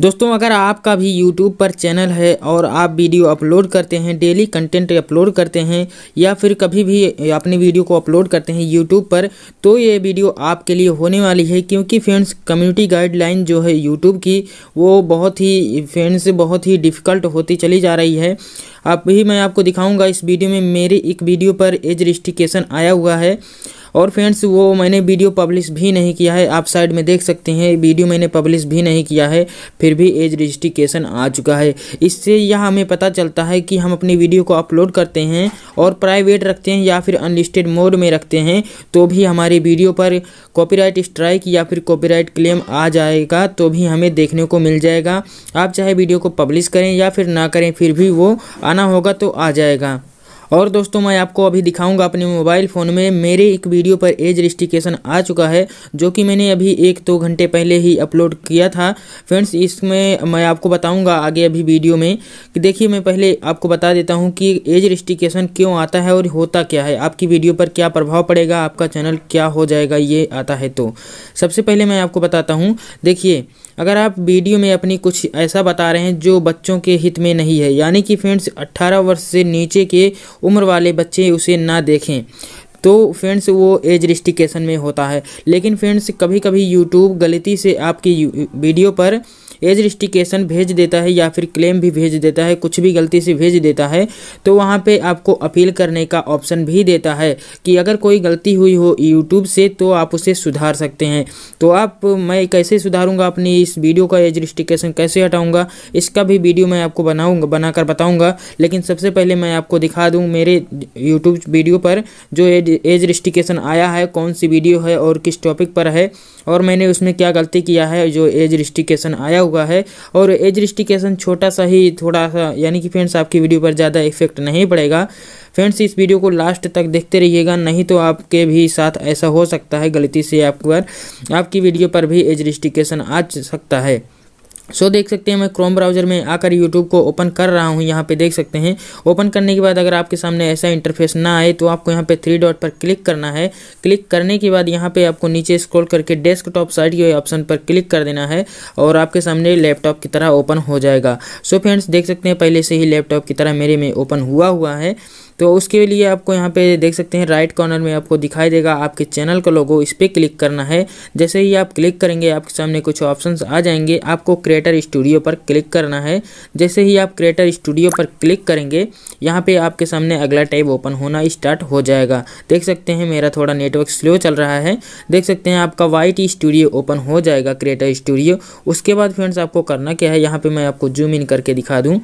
दोस्तों अगर आपका भी यूट्यूब पर चैनल है और आप वीडियो अपलोड करते हैं डेली कंटेंट अपलोड करते हैं या फिर कभी भी अपनी वीडियो को अपलोड करते हैं यूट्यूब पर तो ये वीडियो आपके लिए होने वाली है क्योंकि फ्रेंड्स कम्युनिटी गाइडलाइन जो है यूट्यूब की वो बहुत ही फ्रेंड्स बहुत ही डिफ़िकल्ट होती चली जा रही है अब ही मैं आपको दिखाऊंगा इस वीडियो में मेरी एक वीडियो पर एज रजिस्ट्रिकेशन आया हुआ है और फ्रेंड्स वो मैंने वीडियो पब्लिश भी नहीं किया है आप साइड में देख सकते हैं वीडियो मैंने पब्लिश भी नहीं किया है फिर भी एज रजिस्ट्रिकेशन आ चुका है इससे यह हमें पता चलता है कि हम अपनी वीडियो को अपलोड करते हैं और प्राइवेट रखते हैं या फिर अनलिस्टेड मोड में रखते हैं तो भी हमारी वीडियो पर कॉपीराइट स्ट्राइक या फिर कॉपीराइट क्लेम आ जाएगा तो भी हमें देखने को मिल जाएगा आप चाहे वीडियो को पब्लिश करें या फिर ना करें फिर भी वो आना होगा तो आ जाएगा और दोस्तों मैं आपको अभी दिखाऊंगा अपने मोबाइल फ़ोन में मेरे एक वीडियो पर एज रजिस्ट्रिकेशन आ चुका है जो कि मैंने अभी एक दो तो घंटे पहले ही अपलोड किया था फ्रेंड्स इसमें मैं आपको बताऊंगा आगे अभी वीडियो में कि देखिए मैं पहले आपको बता देता हूं कि एज रजिस्ट्रिकेशन क्यों आता है और होता क्या है आपकी वीडियो पर क्या प्रभाव पड़ेगा आपका चैनल क्या हो जाएगा ये आता है तो सबसे पहले मैं आपको बताता हूँ देखिए अगर आप वीडियो में अपनी कुछ ऐसा बता रहे हैं जो बच्चों के हित में नहीं है यानी कि फ्रेंड्स 18 वर्ष से नीचे के उम्र वाले बच्चे उसे ना देखें तो फ्रेंड्स वो एज रिस्ट्रिकेशन में होता है लेकिन फ्रेंड्स कभी कभी यूट्यूब गलती से आपकी वीडियो पर एज रिस्टिकेशन भेज देता है या फिर क्लेम भी भेज देता है कुछ भी गलती से भेज देता है तो वहाँ पे आपको अपील करने का ऑप्शन भी देता है कि अगर कोई गलती हुई हो यूट्यूब से तो आप उसे सुधार सकते हैं तो आप मैं कैसे सुधारूंगा अपनी इस वीडियो का एज रिस्टिकेशन कैसे हटाऊंगा इसका भी वीडियो मैं आपको बनाऊंगा बनाकर बताऊंगा लेकिन सबसे पहले मैं आपको दिखा दूं मेरे यूट्यूब वीडियो पर जो एज, एज रिस्टिकेशन आया है कौन सी वीडियो है और किस टॉपिक पर है और मैंने उसमें क्या गलती किया है जो एज रिस्टिकेशन आया हुआ है और एज रिस्टिकेशन छोटा सा ही थोड़ा सा यानी कि फ्रेंड्स आपकी वीडियो पर ज़्यादा इफेक्ट नहीं पड़ेगा फ्रेंड्स इस वीडियो को लास्ट तक देखते रहिएगा नहीं तो आपके भी साथ ऐसा हो सकता है गलती से आपको आपकी वीडियो पर भी एज रिस्टिकेशन आ सकता है सो so, देख सकते हैं मैं क्रोम ब्राउज़र में आकर यूट्यूब को ओपन कर रहा हूँ यहाँ पे देख सकते हैं ओपन करने के बाद अगर आपके सामने ऐसा इंटरफेस ना आए तो आपको यहाँ पे थ्री डॉट पर क्लिक करना है क्लिक करने के बाद यहाँ पे आपको नीचे स्क्रॉल करके डेस्कटॉप साइड के ऑप्शन पर क्लिक कर देना है और आपके सामने लैपटॉप की तरह ओपन हो जाएगा सो so, फ्रेंड्स देख सकते हैं पहले से ही लैपटॉप की तरह मेरे में ओपन हुआ हुआ है तो उसके लिए आपको यहाँ पे देख सकते हैं राइट कॉर्नर में आपको दिखाई देगा आपके चैनल का लोगो इस पर क्लिक करना है जैसे ही आप क्लिक करेंगे आपके सामने कुछ ऑप्शन आ जाएंगे आपको क्रिएटर स्टूडियो पर क्लिक करना है जैसे ही आप क्रिएटर स्टूडियो पर क्लिक करेंगे यहाँ पर आपके सामने अगला टाइप ओपन होना स्टार्ट हो जाएगा देख सकते हैं मेरा थोड़ा नेटवर्क स्लो चल रहा है देख सकते हैं आपका वाइट स्टूडियो ओपन हो जाएगा क्रिएटर स्टूडियो उसके बाद फ्रेंड्स आपको करना क्या है यहाँ पर मैं आपको जूम इन करके दिखा दूँ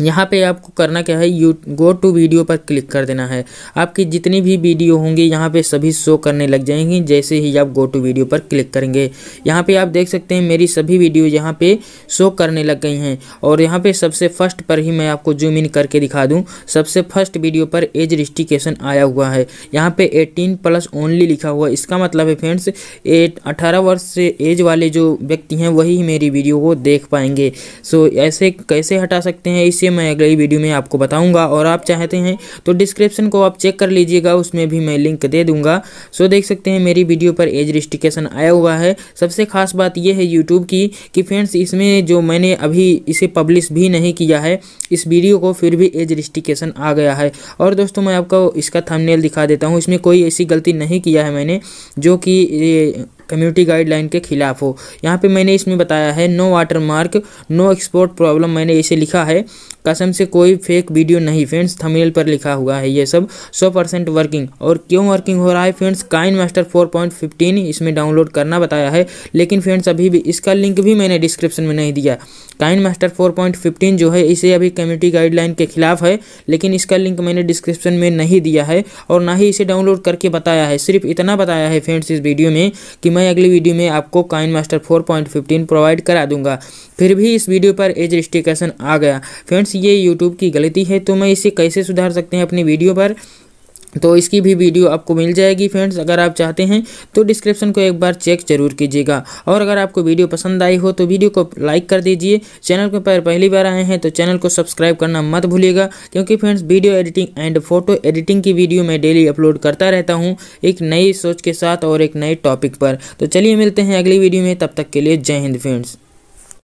यहाँ पे आपको करना क्या है यू गो टू वीडियो पर क्लिक कर देना है आपकी जितनी भी वीडियो होंगी यहाँ पे सभी शो करने लग जाएंगी जैसे ही आप गो टू वीडियो पर क्लिक करेंगे यहाँ पे आप देख सकते हैं मेरी सभी वीडियो यहाँ पे शो करने लग गई हैं और यहाँ पे सबसे फर्स्ट पर ही मैं आपको जूम इन करके दिखा दूँ सबसे फर्स्ट वीडियो पर एज रजिस्ट्रिकेशन आया हुआ है यहाँ पर एटीन प्लस ओनली लिखा हुआ इसका मतलब है फ्रेंड्स एट अठारह वर्ष से एज वाले जो व्यक्ति हैं वही मेरी वीडियो को देख पाएंगे सो ऐसे कैसे हटा सकते हैं इस जिसे मैं अगली वीडियो में आपको बताऊंगा और आप चाहते हैं तो डिस्क्रिप्शन को आप चेक कर लीजिएगा उसमें भी मैं लिंक दे दूंगा सो देख सकते हैं मेरी वीडियो पर एज रिस्ट्रिकेशन आया हुआ है सबसे खास बात यह है यूट्यूब की कि फ्रेंड्स इसमें जो मैंने अभी इसे पब्लिश भी नहीं किया है इस वीडियो को फिर भी एज रिस्टिकेशन आ गया है और दोस्तों मैं आपको इसका थंबनेल दिखा देता हूँ इसमें कोई ऐसी गलती नहीं किया है मैंने जो कि कम्युनिटी गाइडलाइन के खिलाफ हो यहाँ पे मैंने इसमें बताया है no watermark no export problem मैंने इसे लिखा है कसम से कोई फेक वीडियो नहीं फ्रेंड्स थमेल पर लिखा हुआ है ये सब 100 परसेंट वर्किंग और क्यों वर्किंग हो रहा है फ्रेंड्स काइन मास्टर 4.15 इसमें डाउनलोड करना बताया है लेकिन फ्रेंड्स अभी भी इसका लिंक भी मैंने डिस्क्रिप्शन में नहीं दिया काइन मास्टर फोर जो है इसे अभी कम्युनिटी गाइडलाइन के खिलाफ है लेकिन इसका लिंक मैंने डिस्क्रिप्शन में नहीं दिया है और ना ही इसे डाउनलोड करके बताया है सिर्फ इतना बताया है फ्रेंड्स इस वीडियो में कि मैं अगली वीडियो में आपको KineMaster four point fifteen provide करा दूंगा फिर भी इस वीडियो पर एज रिस्ट्रिकेशन आ गया फ्रेंड्स ये यूट्यूब की गलती है तो मैं इसे कैसे सुधार सकते हैं अपनी वीडियो पर तो इसकी भी वीडियो आपको मिल जाएगी फ्रेंड्स अगर आप चाहते हैं तो डिस्क्रिप्शन को एक बार चेक जरूर कीजिएगा और अगर आपको वीडियो पसंद आई हो तो वीडियो को लाइक कर दीजिए चैनल के पर पहली बार आए हैं तो चैनल को सब्सक्राइब करना मत भूलिएगा क्योंकि friends video editing and photo editing की वीडियो मैं डेली अपलोड करता रहता हूँ एक नई सोच के साथ और एक नए टॉपिक पर तो चलिए मिलते हैं अगली वीडियो में तब तक के लिए जय हिंद फ्रेंड्स